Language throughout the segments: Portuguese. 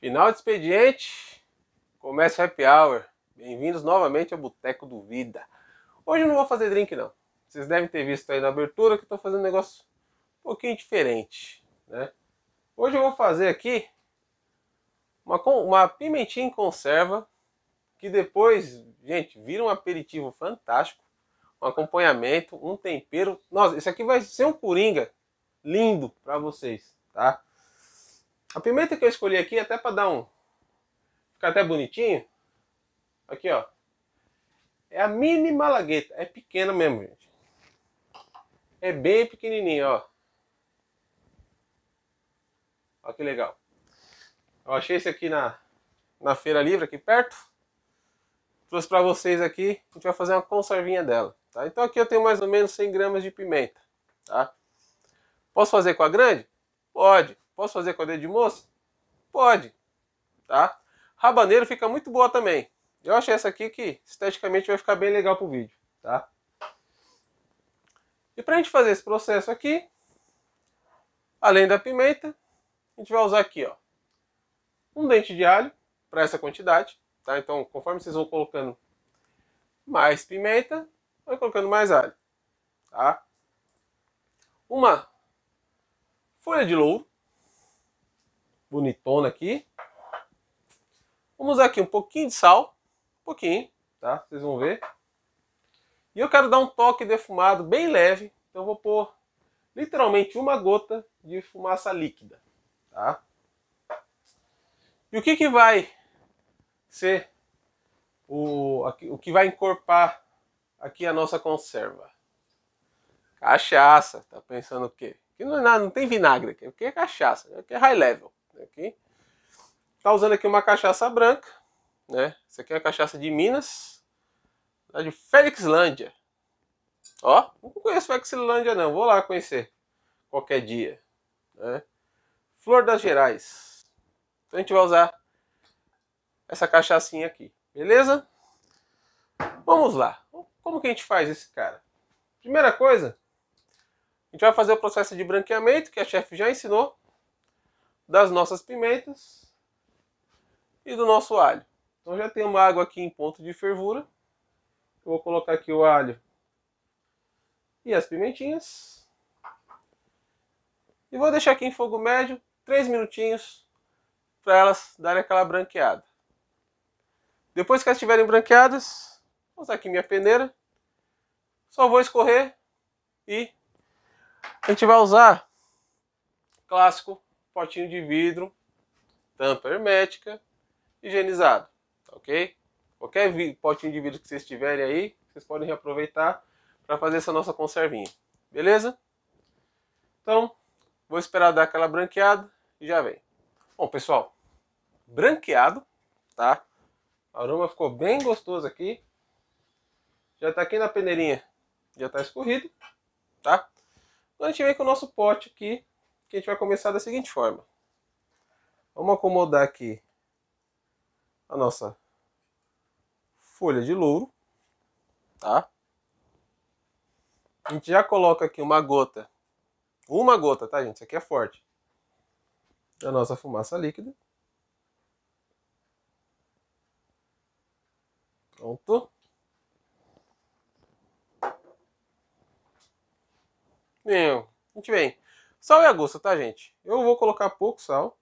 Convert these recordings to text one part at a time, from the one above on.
Final de expediente, começa o happy hour. Bem-vindos novamente ao Boteco do Vida. Hoje eu não vou fazer drink não. Vocês devem ter visto aí na abertura que eu tô fazendo um negócio um pouquinho diferente, né? Hoje eu vou fazer aqui uma, uma pimentinha em conserva que depois, gente, vira um aperitivo fantástico, um acompanhamento, um tempero. Nossa, isso aqui vai ser um coringa lindo para vocês, tá? A pimenta que eu escolhi aqui é até para dar um... Ficar até bonitinho. Aqui, ó. É a mini malagueta. É pequena mesmo, gente. É bem pequenininho, ó. Olha que legal. Eu achei esse aqui na, na feira livre, aqui perto. Trouxe para vocês aqui. A gente vai fazer uma conservinha dela. Tá? Então aqui eu tenho mais ou menos 100 gramas de pimenta. Tá? Posso fazer com a grande? Pode. Posso fazer com a dedo de moça? Pode, tá? Rabaneiro fica muito boa também. Eu achei essa aqui que esteticamente vai ficar bem legal pro vídeo, tá? E pra gente fazer esse processo aqui, além da pimenta, a gente vai usar aqui, ó, um dente de alho para essa quantidade, tá? Então, conforme vocês vão colocando mais pimenta, vai colocando mais alho, tá? Uma folha de louro, bonitona aqui. Vamos usar aqui um pouquinho de sal, um pouquinho, tá? Vocês vão ver. E eu quero dar um toque defumado bem leve, então eu vou pôr literalmente uma gota de fumaça líquida, tá? E o que que vai ser o, o que vai encorpar aqui a nossa conserva? Cachaça, tá pensando o quê? Que não, é não tem vinagre aqui, que é cachaça, que é high level. Aqui. Tá usando aqui uma cachaça branca, né? Isso aqui é a cachaça de Minas, da de Félixlândia. Ó, não conheço Félixlândia não, vou lá conhecer qualquer dia, né? Flor das Gerais. Então a gente vai usar essa cachaçinha aqui, beleza? Vamos lá. Como que a gente faz esse cara? Primeira coisa, a gente vai fazer o processo de branqueamento que a chefe já ensinou das nossas pimentas e do nosso alho. Então já tem uma água aqui em ponto de fervura. Eu vou colocar aqui o alho e as pimentinhas. E vou deixar aqui em fogo médio 3 minutinhos para elas darem aquela branqueada. Depois que elas estiverem branqueadas, vou usar aqui minha peneira. Só vou escorrer e a gente vai usar clássico potinho de vidro, tampa hermética, higienizado, ok? Qualquer potinho de vidro que vocês tiverem aí, vocês podem reaproveitar para fazer essa nossa conservinha, beleza? Então, vou esperar dar aquela branqueada e já vem. Bom, pessoal, branqueado, tá? O aroma ficou bem gostoso aqui. Já tá aqui na peneirinha, já tá escorrido, tá? Então a gente vem com o nosso pote aqui que a gente vai começar da seguinte forma. Vamos acomodar aqui a nossa folha de louro, tá? A gente já coloca aqui uma gota, uma gota, tá gente? Isso aqui é forte. Da nossa fumaça líquida. Pronto. Meu, a gente vem Sal e a gosto, tá, gente? Eu vou colocar pouco sal.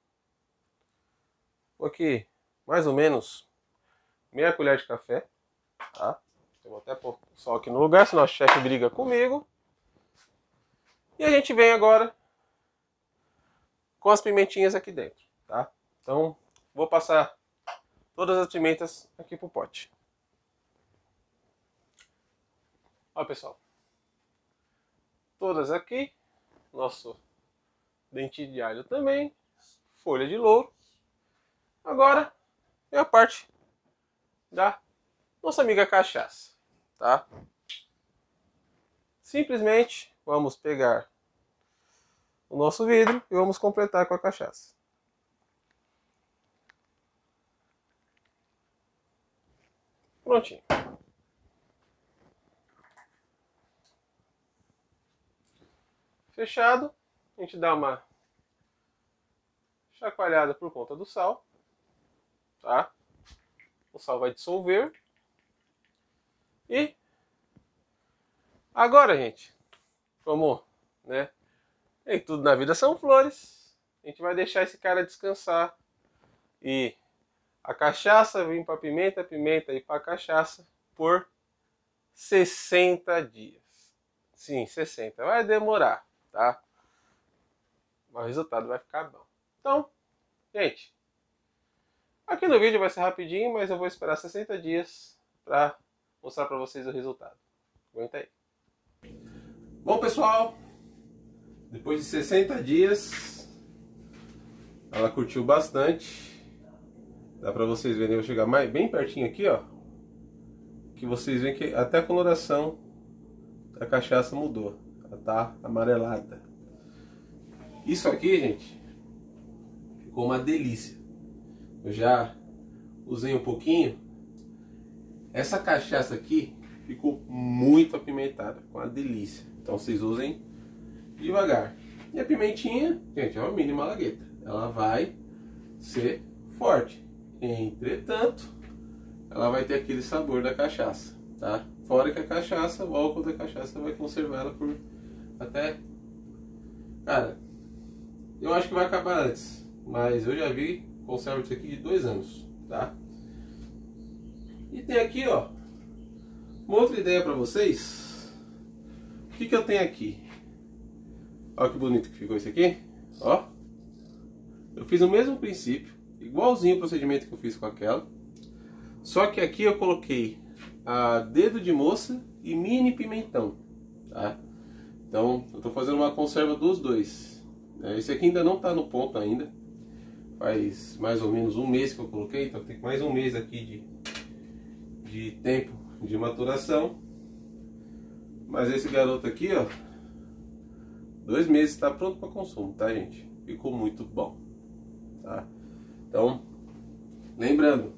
Aqui, mais ou menos meia colher de café, tá? Eu vou até pôr o sal aqui no lugar, senão o chefe briga comigo. E a gente vem agora com as pimentinhas aqui dentro, tá? Então, vou passar todas as pimentas aqui pro pote. Ó, pessoal. Todas aqui. Nosso dente de alho também, folha de louro. Agora é a parte da nossa amiga cachaça, tá? Simplesmente vamos pegar o nosso vidro e vamos completar com a cachaça. Prontinho. Fechado. A gente dá uma chacoalhada por conta do sal, tá? O sal vai dissolver. E agora, gente, como, né? E tudo na vida são flores. A gente vai deixar esse cara descansar e a cachaça vem para pimenta, pimenta e para cachaça por 60 dias. Sim, 60. Vai demorar, tá? o resultado vai ficar bom. Então, gente, aqui no vídeo vai ser rapidinho, mas eu vou esperar 60 dias para mostrar para vocês o resultado. Aguenta aí. Bom, pessoal, depois de 60 dias, ela curtiu bastante. Dá para vocês verem, eu vou chegar mais, bem pertinho aqui, ó. Que vocês veem que até a coloração da cachaça mudou. Ela tá amarelada. Isso aqui, gente, ficou uma delícia. Eu já usei um pouquinho. Essa cachaça aqui ficou muito apimentada, com uma delícia. Então vocês usem devagar. E a pimentinha, gente, é uma mini malagueta. Ela vai ser forte. Entretanto, ela vai ter aquele sabor da cachaça, tá? Fora que a cachaça, o álcool da cachaça vai conservar ela por até... Cara, eu acho que vai acabar antes. Mas eu já vi conserva aqui de dois anos, tá? E tem aqui, ó, uma outra ideia para vocês. O que, que eu tenho aqui? Olha que bonito que ficou isso aqui, ó. Eu fiz o mesmo princípio, igualzinho o procedimento que eu fiz com aquela. Só que aqui eu coloquei a dedo de moça e mini pimentão, tá? Então, eu tô fazendo uma conserva dos dois. É, esse aqui ainda não está no ponto ainda. Faz mais ou menos um mês que eu coloquei, então tem mais um mês aqui de, de tempo de maturação. Mas esse garoto aqui, ó, dois meses está pronto para consumo, tá gente? Ficou muito bom, tá? Então, lembrando,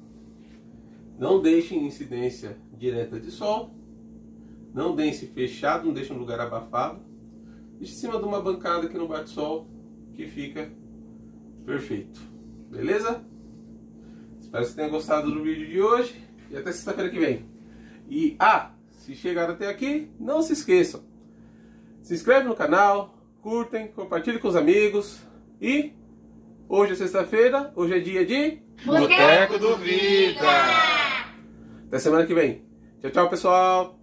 não deixe incidência direta de sol, não deixe fechado, não deixe um lugar abafado de cima de uma bancada aqui no bate sol, que fica perfeito. Beleza? Espero que tenham gostado do vídeo de hoje e até sexta-feira que vem. E, ah, se chegaram até aqui, não se esqueçam. Se inscreve no canal, curtem, compartilhem com os amigos e hoje é sexta-feira, hoje é dia de Boteco do Vida. Até semana que vem. Tchau, tchau, pessoal.